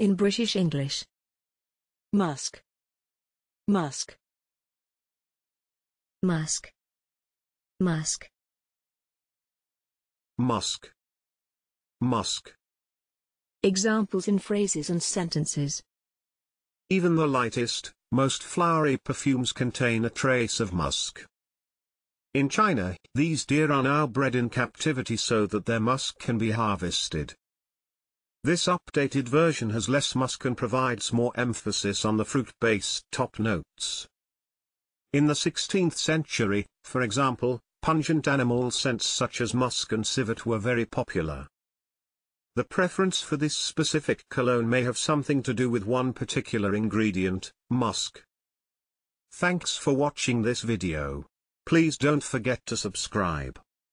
in British English. Musk. Musk. Musk. Musk. Musk. Musk. Examples in phrases and sentences. Even the lightest, most flowery perfumes contain a trace of musk. In China, these deer are now bred in captivity so that their musk can be harvested. This updated version has less musk and provides more emphasis on the fruit-based top notes. In the 16th century, for example, pungent animal scents such as musk and civet were very popular. The preference for this specific cologne may have something to do with one particular ingredient, musk. Thanks for watching this video. Please don't forget to subscribe.